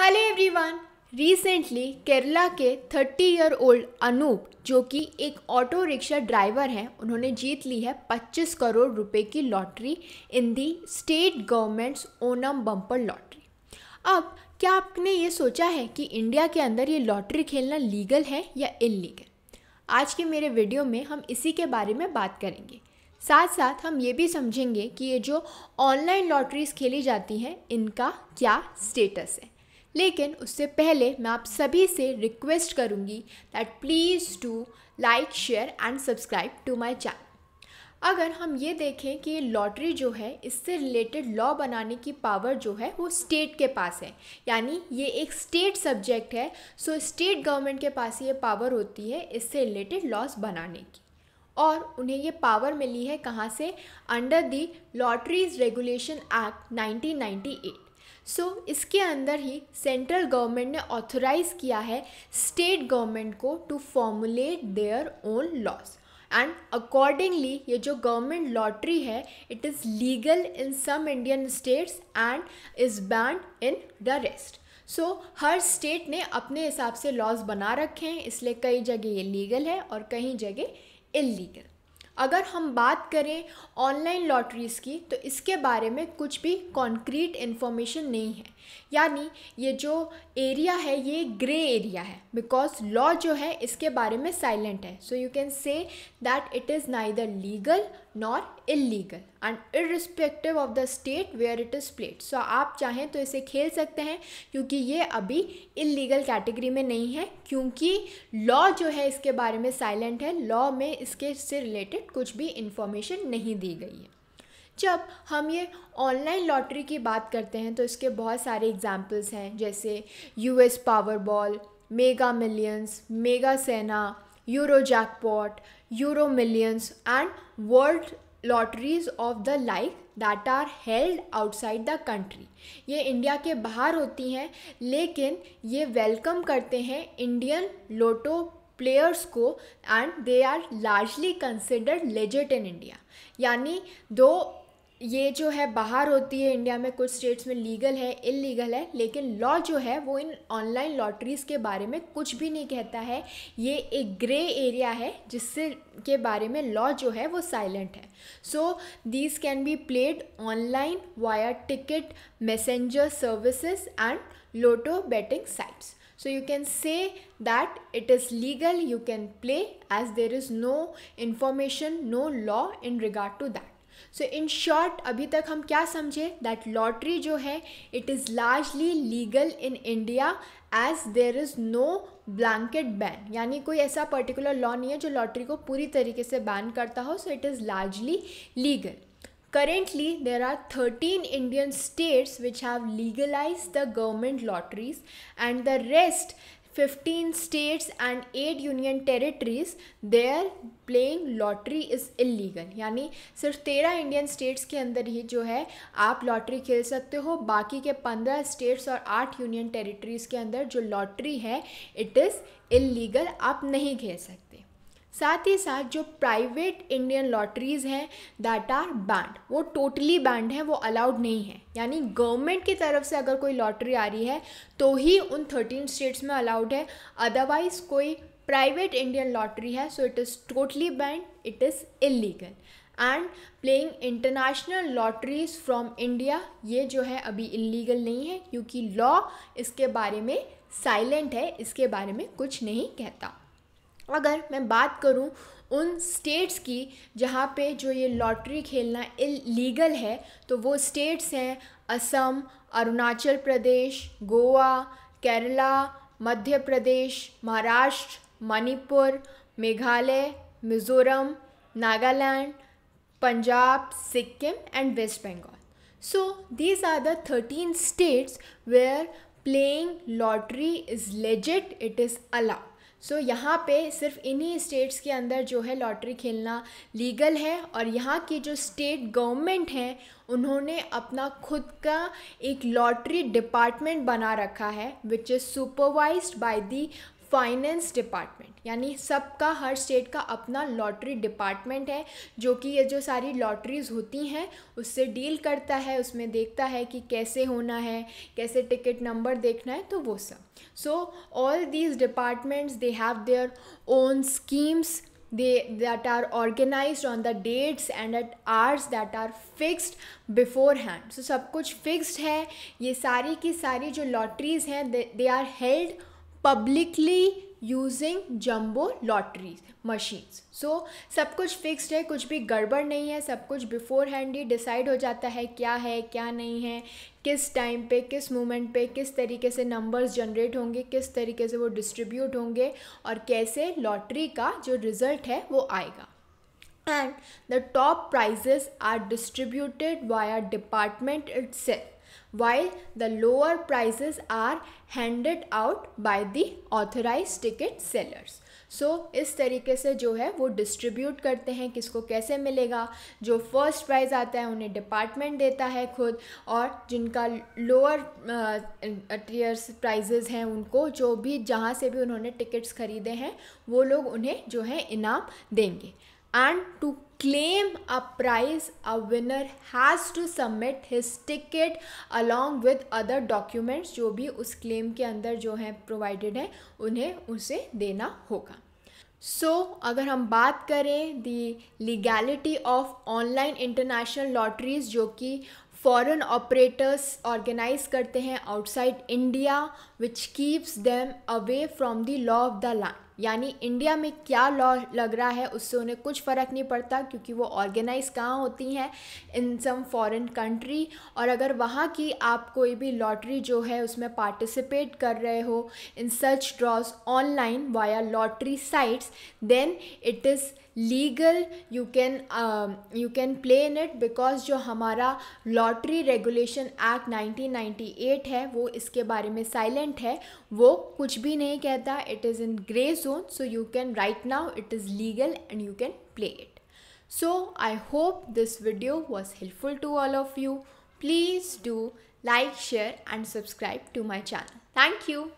Hello everyone recently Kerala के thirty year old Anoop जो कि एक ऑटो रिक्शा ड्राइवर हैं उन्होंने जीत ली है पच्चीस करोड़ रुपए की lottery in the state governments Onam bumper lottery अब क्या आपने ये सोचा है कि इंडिया के अंदर ये लॉटरी खेलना लीगल है या इलीगल आज के मेरे वीडियो में हम इसी के बारे में बात करेंगे साथ साथ हम ये भी समझेंगे कि ये जो ऑनलाइन लॉटरीज खेली जाती हैं इनका क्या स्टेटस है लेकिन उससे पहले मैं आप सभी से रिक्वेस्ट करूँगी that please to like share and subscribe to my channel अगर हम ये देखें कि लॉटरी जो है इससे रिलेटेड लॉ बनाने की पावर जो है वो स्टेट के पास है यानी ये एक स्टेट सब्जेक्ट है सो स्टेट गवर्नमेंट के पास ये पावर होती है इससे रिलेटेड लॉस बनाने की और उन्हें ये पावर मिली है कहाँ से under the lotteries regulation act 1998 so so, इसके अंदर ही सेंट्रल गवर्नमेंट ने ऑथोराइज किया है स्टेट गवर्नमेंट को to formulate their own laws and accordingly ये जो गवर्नमेंट लॉटरी है it is legal in some Indian states and is banned in the rest so हर स्टेट ने अपने हिसाब से लॉज बना रखे हैं इसलिए कई जगह ये लीगल है और कहीं जगह इलीगल अगर हम बात करें ऑनलाइन लॉटरीज़ की तो इसके बारे में कुछ भी कॉन्क्रीट इन्फॉर्मेशन नहीं है यानी ये जो एरिया है ये ग्रे एरिया है बिकॉज लॉ जो है इसके बारे में साइलेंट है so you can say that it is neither legal nor illegal and irrespective of the state where it is played so आप चाहें तो इसे खेल सकते हैं क्योंकि ये अभी इलीगल कैटेगरी में नहीं है क्योंकि लॉ जो है इसके बारे में साइलेंट है लॉ में इसके से रिलेटेड कुछ भी इंफॉर्मेशन नहीं दी गई है जब हम ये ऑनलाइन लॉटरी की बात करते हैं तो इसके बहुत सारे एग्जाम्पल्स हैं जैसे U Power Ball Mega Millions Mega Sena Euro Jackpot Euro Millions and world lotteries of the like that are held outside the country ये इंडिया के बाहर होती हैं लेकिन ये वेलकम करते हैं इंडियन लोटो प्लेयर्स को and they are largely considered legit in India यानी दो ये जो है बाहर होती है इंडिया में कुछ स्टेट्स में लीगल है इलीगल है लेकिन लॉ जो है वो इन ऑनलाइन लॉटरीज़ के बारे में कुछ भी नहीं कहता है ये एक ग्रे एरिया है जिससे के बारे में लॉ जो है वो साइलेंट है so these can be played online via ticket messenger services and lotto betting sites so you can say that it is legal you can play as there is no information no law in regard to that so in short अभी तक हम क्या समझे that lottery जो है it is largely legal in India as there is no blanket ban यानी कोई ऐसा पर्टिकुलर लॉ नहीं है जो लॉटरी को पूरी तरीके से बैन करता हो so it is largely legal Currently, there are 13 Indian states which have legalized the government lotteries, and the rest fifteen states and eight union territories there playing lottery is illegal यानी सिर्फ तेरह Indian states के अंदर ही जो है आप lottery खेल सकते हो बाकी के पंद्रह स्टेट्स और आठ यूनियन टेरिटरीज़ के अंदर जो लॉटरी है इट इज़ इलीगल आप नहीं खेल सकते साथ ही साथ जो प्राइवेट इंडियन लॉटरीज़ हैं दैट आर बैंड वो टोटली बैंड है वो अलाउड नहीं है यानी गवर्नमेंट की तरफ से अगर कोई लॉटरी आ रही है तो ही उन थर्टीन स्टेट्स में अलाउड है अदरवाइज़ कोई प्राइवेट इंडियन लॉटरी है so it is totally banned it is illegal and playing international lotteries from India ये जो है अभी इलीगल नहीं है क्योंकि लॉ इसके बारे में साइलेंट है इसके बारे में कुछ नहीं कहता अगर मैं बात करूँ उन स्टेट्स की जहाँ पे जो ये लॉटरी खेलना इलीगल है तो वो स्टेट्स हैं Assam Arunachal Pradesh Goa Kerala Madhya Pradesh Maharashtra Manipur Meghalaya Mizoram Nagaland Punjab Sikkim and West Bengal so these are the thirteen states where playing lottery is legit it is allowed so so, यहाँ पे सिर्फ इन्हीं स्टेट्स के अंदर जो है लॉटरी खेलना लीगल है और यहाँ की जो स्टेट गवर्नमेंट हैं उन्होंने अपना खुद का एक लॉटरी डिपार्टमेंट बना रखा है which is supervised by the finance department यानी सबका हर स्टेट का अपना लॉटरी डिपार्टमेंट है जो कि ये जो सारी लॉटरीज़ होती हैं उससे डील करता है उसमें देखता है कि कैसे होना है कैसे टिकट नंबर देखना है तो वो सब so all these departments they have their own schemes they that are organise on the dates and at hours that are fixed beforehand सो सब कुछ फिक्सड है ये सारी की सारी जो लॉटरीज हैं they are held publicly using jumbo lottery machines so सब कुछ फिक्स्ड है कुछ भी गड़बड़ नहीं है सब कुछ बिफोर हैंड ही डिसाइड हो जाता है क्या है क्या नहीं है किस टाइम पे किस मोमेंट पे किस तरीके से नंबर्स जनरेट होंगे किस तरीके से वो डिस्ट्रीब्यूट होंगे और कैसे लॉटरी का जो रिज़ल्ट है वो आएगा and the top prizes are distributed by our department itself while the lower prices are handed out by the authorized ticket sellers. So so, इस तरीके से जो है वो डिस्ट्रीब्यूट करते हैं किसको कैसे मिलेगा जो फर्स्ट प्राइज़ आता है उन्हें डिपार्टमेंट देता है खुद और जिनका लोअर टीयर्स प्राइजेज हैं उनको जो भी जहाँ से भी उन्होंने टिकट्स खरीदे हैं वो लोग उन्हें जो है इनाम देंगे and to claim a prize, a winner has to submit his ticket along with other documents जो भी उस claim के अंदर जो है provided है उन्हें उसे देना होगा सो so, अगर हम बात करें the legality of online international lotteries जो कि फॉरेन ऑपरेटर्स ऑर्गेनाइज करते हैं outside India which keeps them away from the law of the land यानी इंडिया में क्या लॉ लग रहा है उससे उन्हें कुछ फ़र्क नहीं पड़ता क्योंकि वो ऑर्गेनाइज कहाँ होती हैं इन सम फॉरेन कंट्री और अगर वहाँ की आप कोई भी लॉटरी जो है उसमें पार्टिसिपेट कर रहे हो in such draws online via lottery sites then it is legal you can you can play in it because जो हमारा लॉटरी रेगुलेशन एक्ट 1998 है वो इसके बारे में साइलेंट गवर्नमेंट है वो कुछ भी नहीं कहता it is in grey zone so you can right now it is legal and you can play it so I hope this video was helpful to all of you please do like share and subscribe to my channel thank you